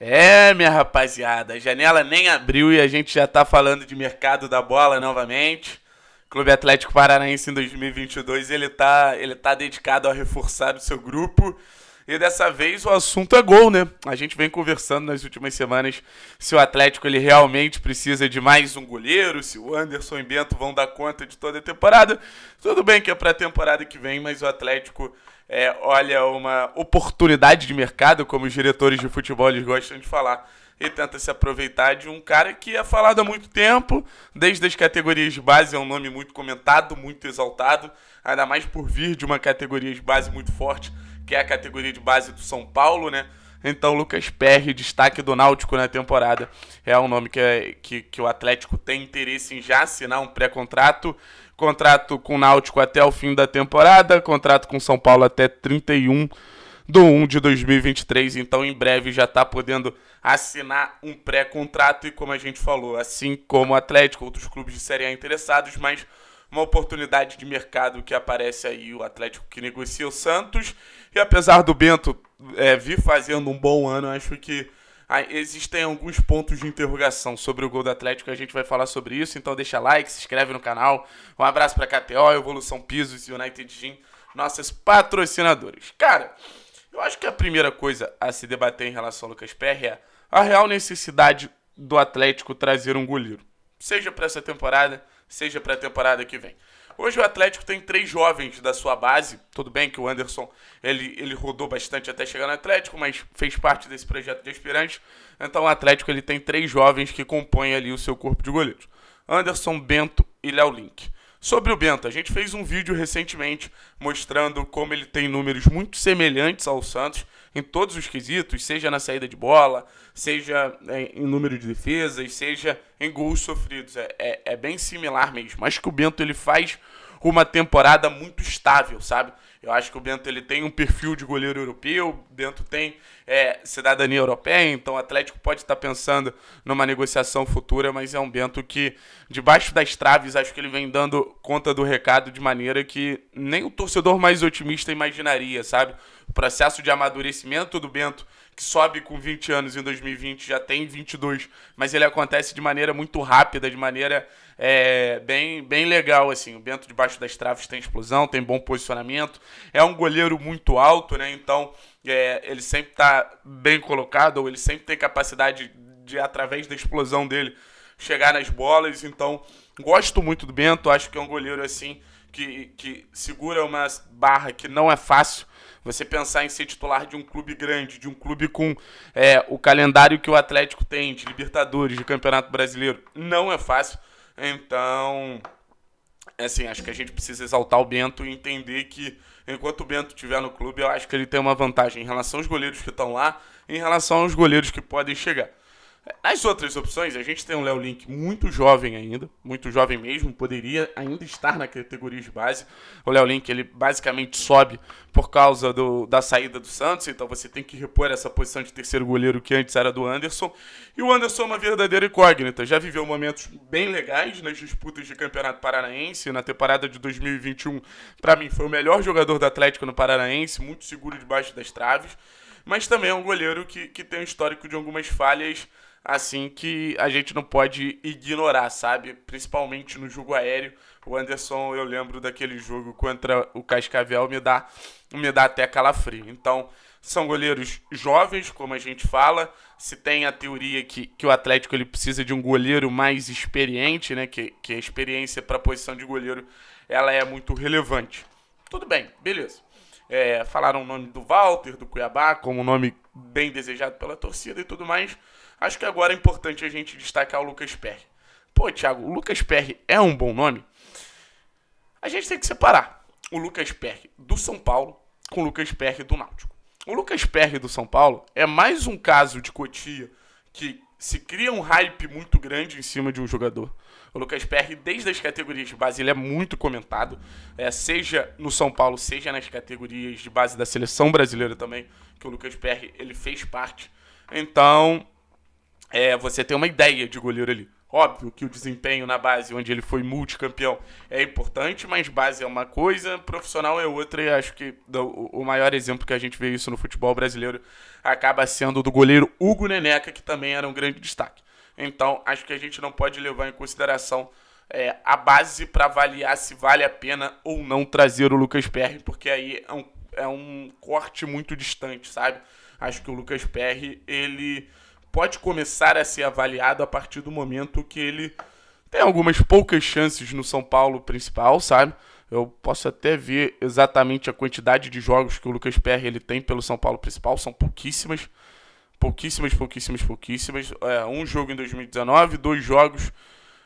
É, minha rapaziada, a janela nem abriu e a gente já tá falando de mercado da bola novamente. Clube Atlético Paranaense em 2022, ele tá, ele tá dedicado a reforçar o seu grupo. E dessa vez o assunto é gol, né? A gente vem conversando nas últimas semanas se o Atlético ele realmente precisa de mais um goleiro, se o Anderson e Bento vão dar conta de toda a temporada. Tudo bem que é para a temporada que vem, mas o Atlético é, olha uma oportunidade de mercado, como os diretores de futebol eles gostam de falar e tenta se aproveitar de um cara que é falado há muito tempo, desde as categorias de base, é um nome muito comentado, muito exaltado, ainda mais por vir de uma categoria de base muito forte, que é a categoria de base do São Paulo, né? Então, Lucas Perry, destaque do Náutico na temporada, é um nome que, é, que, que o Atlético tem interesse em já assinar um pré-contrato. Contrato com o Náutico até o fim da temporada, contrato com São Paulo até 31 do 1 de 2023. Então, em breve já está podendo assinar um pré-contrato. E como a gente falou, assim como o Atlético, outros clubes de Série A interessados, mas uma oportunidade de mercado que aparece aí o Atlético que negocia o Santos. E apesar do Bento é, vir fazendo um bom ano, acho que ah, existem alguns pontos de interrogação sobre o gol do Atlético, a gente vai falar sobre isso, então deixa like, se inscreve no canal. Um abraço para KTO, Evolução Pisos e United Gym, nossas patrocinadoras. Cara, eu acho que a primeira coisa a se debater em relação ao Lucas Perry é a real necessidade do Atlético trazer um goleiro. Seja para essa temporada, seja para a temporada que vem. Hoje o Atlético tem três jovens da sua base. Tudo bem que o Anderson ele, ele rodou bastante até chegar no Atlético, mas fez parte desse projeto de aspirantes. Então o Atlético ele tem três jovens que compõem ali o seu corpo de goleiros. Anderson, Bento e Léo Link. Sobre o Bento, a gente fez um vídeo recentemente mostrando como ele tem números muito semelhantes ao Santos em todos os quesitos, seja na saída de bola, seja é, em número de defesas, seja em gols sofridos. É, é, é bem similar mesmo. Acho que o Bento ele faz com uma temporada muito estável, sabe? Eu acho que o Bento ele tem um perfil de goleiro europeu, o Bento tem é, cidadania europeia, então o Atlético pode estar pensando numa negociação futura, mas é um Bento que, debaixo das traves, acho que ele vem dando conta do recado de maneira que nem o torcedor mais otimista imaginaria, sabe? processo de amadurecimento do Bento, que sobe com 20 anos em 2020, já tem 22, mas ele acontece de maneira muito rápida, de maneira é, bem, bem legal. assim. O Bento, debaixo das traves, tem explosão, tem bom posicionamento, é um goleiro muito alto, né? Então, é, ele sempre está bem colocado, ou ele sempre tem capacidade de, através da explosão dele, chegar nas bolas. Então, gosto muito do Bento, acho que é um goleiro assim. Que, que segura uma barra que não é fácil, você pensar em ser titular de um clube grande, de um clube com é, o calendário que o Atlético tem, de Libertadores, de Campeonato Brasileiro, não é fácil. Então, é assim, acho que a gente precisa exaltar o Bento e entender que enquanto o Bento estiver no clube, eu acho que ele tem uma vantagem em relação aos goleiros que estão lá, em relação aos goleiros que podem chegar. Nas outras opções, a gente tem um Léo Link muito jovem ainda, muito jovem mesmo, poderia ainda estar na categoria de base. O Léo Link, ele basicamente sobe por causa do, da saída do Santos, então você tem que repor essa posição de terceiro goleiro que antes era do Anderson. E o Anderson é uma verdadeira incógnita, já viveu momentos bem legais nas disputas de Campeonato Paranaense, na temporada de 2021, para mim foi o melhor jogador do Atlético no Paranaense, muito seguro debaixo das traves, mas também é um goleiro que, que tem um histórico de algumas falhas assim que a gente não pode ignorar, sabe? Principalmente no jogo aéreo. O Anderson, eu lembro daquele jogo contra o Cascavel, me dá, me dá até calafrio. Então, são goleiros jovens, como a gente fala. Se tem a teoria que, que o Atlético ele precisa de um goleiro mais experiente, né? Que, que a experiência para a posição de goleiro ela é muito relevante. Tudo bem, beleza. É, falaram o nome do Walter, do Cuiabá, como um nome bem desejado pela torcida e tudo mais acho que agora é importante a gente destacar o Lucas Perry. Pô, Thiago, o Lucas Perry é um bom nome? A gente tem que separar o Lucas Perry do São Paulo com o Lucas Perry do Náutico. O Lucas Perry do São Paulo é mais um caso de cotia que se cria um hype muito grande em cima de um jogador. O Lucas Perry, desde as categorias de base, ele é muito comentado, é, seja no São Paulo, seja nas categorias de base da seleção brasileira também, que o Lucas Perry ele fez parte. Então, é, você tem uma ideia de goleiro ali. Óbvio que o desempenho na base, onde ele foi multicampeão, é importante, mas base é uma coisa, profissional é outra, e acho que o maior exemplo que a gente vê isso no futebol brasileiro acaba sendo do goleiro Hugo Neneca, que também era um grande destaque. Então, acho que a gente não pode levar em consideração é, a base para avaliar se vale a pena ou não trazer o Lucas Perry, porque aí é um, é um corte muito distante, sabe? Acho que o Lucas Perry, ele pode começar a ser avaliado a partir do momento que ele tem algumas poucas chances no São Paulo principal, sabe? Eu posso até ver exatamente a quantidade de jogos que o Lucas Perry ele tem pelo São Paulo principal, são pouquíssimas. Pouquíssimas, pouquíssimas, pouquíssimas. É, um jogo em 2019, dois jogos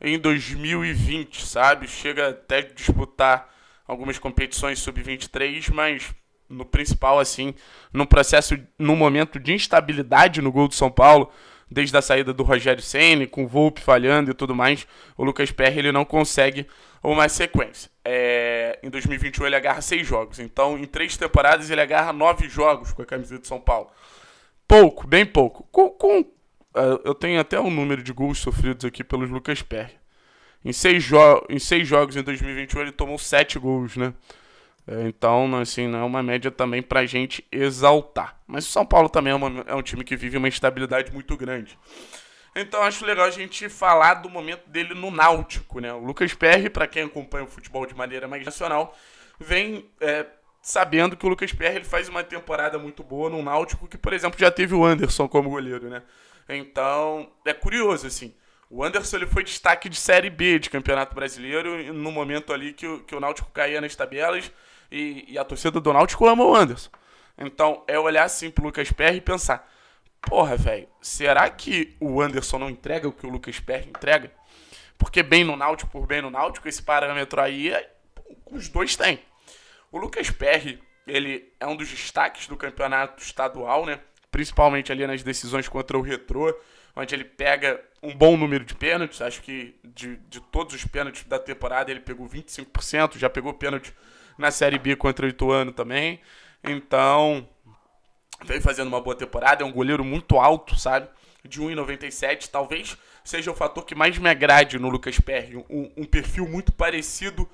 em 2020, sabe? Chega até disputar algumas competições sub-23, mas no principal, assim, no processo, no momento de instabilidade no gol do São Paulo, desde a saída do Rogério Ceni, com o Volpe falhando e tudo mais, o Lucas Perry ele não consegue uma sequência. É, em 2021 ele agarra seis jogos, então em três temporadas ele agarra nove jogos com a camisa de São Paulo. Pouco, bem pouco. Com, com uh, eu tenho até o um número de gols sofridos aqui pelos Lucas Perry. Em seis, em seis jogos em 2021 ele tomou sete gols, né? Então, assim, não é uma média também para a gente exaltar. Mas o São Paulo também é, uma, é um time que vive uma instabilidade muito grande. Então, acho legal a gente falar do momento dele no Náutico, né? O Lucas Perry, para quem acompanha o futebol de maneira mais nacional, vem é, sabendo que o Lucas Perry ele faz uma temporada muito boa no Náutico, que, por exemplo, já teve o Anderson como goleiro, né? Então, é curioso, assim. O Anderson ele foi destaque de Série B de Campeonato Brasileiro, no momento ali que o, que o Náutico caía nas tabelas, e, e a torcida do Náutico ama o Anderson. Então, é olhar assim pro Lucas Perry e pensar: porra, velho, será que o Anderson não entrega o que o Lucas Perry entrega? Porque bem no Náutico, por bem no Náutico, esse parâmetro aí, é os dois têm. O Lucas Perry, ele é um dos destaques do campeonato estadual, né? Principalmente ali nas decisões contra o Retrô, onde ele pega um bom número de pênaltis. Acho que de, de todos os pênaltis da temporada ele pegou 25%, já pegou pênalti na Série B contra o Ituano também. Então, vem fazendo uma boa temporada. É um goleiro muito alto, sabe? De 1,97. Talvez seja o fator que mais me agrade no Lucas Perry. Um, um, perfil muito parecido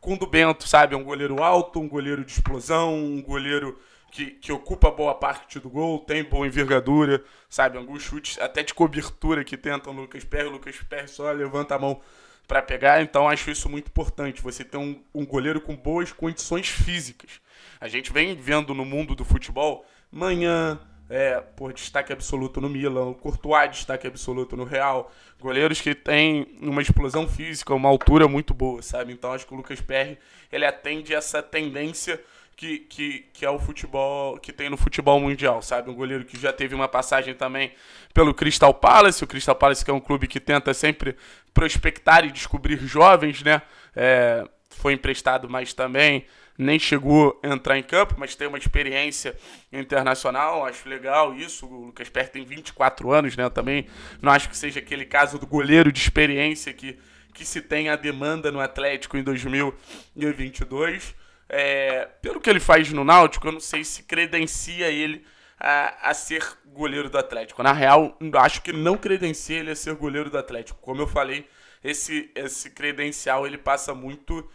com o do Bento, sabe? É um goleiro alto, um goleiro de explosão, um goleiro que, que ocupa boa parte do gol, tem boa envergadura, sabe? Alguns chutes até de cobertura que tentam o Lucas Perry. O Lucas Perry só levanta a mão para pegar. Então acho isso muito importante. Você ter um, um goleiro com boas condições físicas. A gente vem vendo no mundo do futebol manhã. É, por destaque absoluto no Milan, o Courtois destaque absoluto no Real, goleiros que têm uma explosão física, uma altura muito boa, sabe? Então acho que o Lucas Perry, ele atende essa tendência que, que, que é o futebol que tem no futebol mundial, sabe? Um goleiro que já teve uma passagem também pelo Crystal Palace, o Crystal Palace que é um clube que tenta sempre prospectar e descobrir jovens, né? É, foi emprestado, mas também nem chegou a entrar em campo, mas tem uma experiência internacional, acho legal isso. O Lucas Perto tem 24 anos, né? Eu também não acho que seja aquele caso do goleiro de experiência que, que se tem a demanda no Atlético em 2022 é, pelo que ele faz no Náutico, eu não sei se credencia ele a, a, ser goleiro do Atlético. Na real, acho que não credencia ele a ser goleiro do Atlético. Como eu falei, esse, esse credencial ele passa muito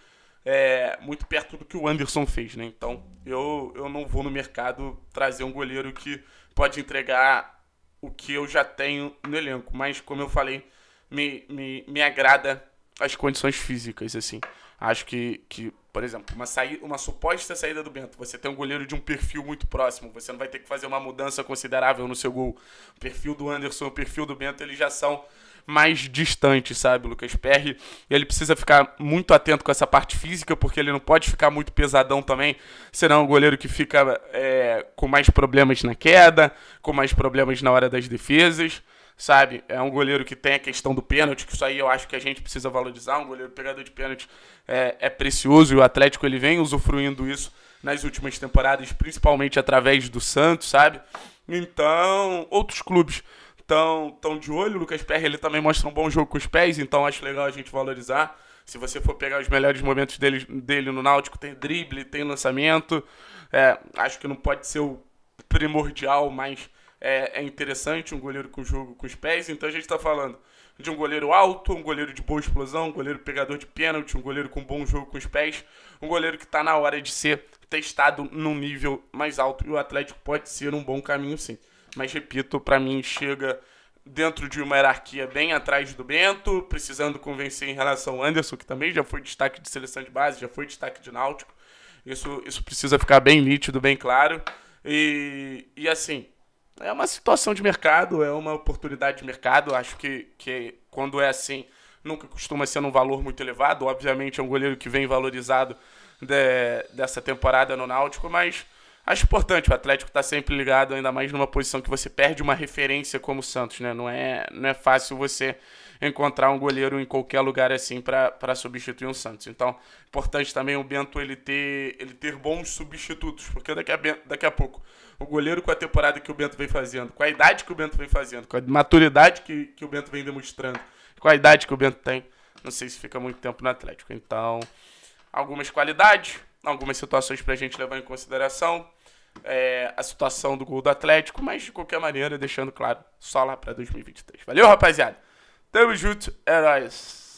é, muito perto do que o Anderson fez, né? Então, eu, eu não vou no mercado trazer um goleiro que pode entregar o que eu já tenho no elenco. Mas, como eu falei, me, me, me agrada as condições físicas, assim. Acho que, que por exemplo, uma, saída, uma suposta saída do Bento, você tem um goleiro de um perfil muito próximo, você não vai ter que fazer uma mudança considerável no seu gol. O perfil do Anderson, o perfil do Bento, eles já são mais distantes, sabe? Lucas Perry, ele precisa ficar muito atento com essa parte física, porque ele não pode ficar muito pesadão também, senão o é goleiro que fica é, com mais problemas na queda, com mais problemas na hora das defesas sabe? É um goleiro que tem a questão do pênalti, que isso aí eu acho que a gente precisa valorizar. Um goleiro pegador de pênalti é, é precioso e o Atlético ele vem usufruindo isso nas últimas temporadas, principalmente através do Santos, sabe? Então, outros clubes estão tão de olho. O Lucas Perry ele também mostra um bom jogo com os pés, então acho legal a gente valorizar. Se você for pegar os melhores momentos dele, dele no Náutico, tem drible, tem lançamento. É, acho que não pode ser o primordial, mas é, é interessante, um goleiro com jogo com os pés. Então a gente está falando de um goleiro alto, um goleiro de boa explosão, um goleiro pegador de pênalti, um goleiro com bom jogo com os pés, um goleiro que está na hora de ser testado num nível mais alto e o Atlético pode ser um bom caminho sim. Mas repito, para mim chega dentro de uma hierarquia bem atrás do Bento, precisando convencer em relação ao Anderson, que também já foi destaque de seleção de base, já foi destaque de Náutico. Isso, isso precisa ficar bem nítido, bem claro. E, e assim, é uma situação de mercado, é uma oportunidade de mercado. Acho que, que quando é assim, nunca costuma ser um valor muito elevado. Obviamente é um goleiro que vem valorizado de, dessa temporada no Náutico, mas acho importante o Atlético está sempre ligado, ainda mais numa posição que você perde uma referência como o Santos, né? Não é, não é fácil você encontrar um goleiro em qualquer lugar assim para substituir um Santos. Então, importante também o Bento ele ter, ele ter bons substitutos, porque daqui a, daqui a pouco o goleiro com a temporada que o Bento vem fazendo, com a idade que o Bento vem fazendo, com a maturidade que, que o Bento vem demonstrando, com a idade que o Bento tem, não sei se fica muito tempo no Atlético. Então, algumas qualidades, algumas situações para a gente levar em consideração. É, a situação do gol do Atlético, mas de qualquer maneira, deixando claro, só lá para 2023. Valeu, rapaziada! Tamo junto, é nóis.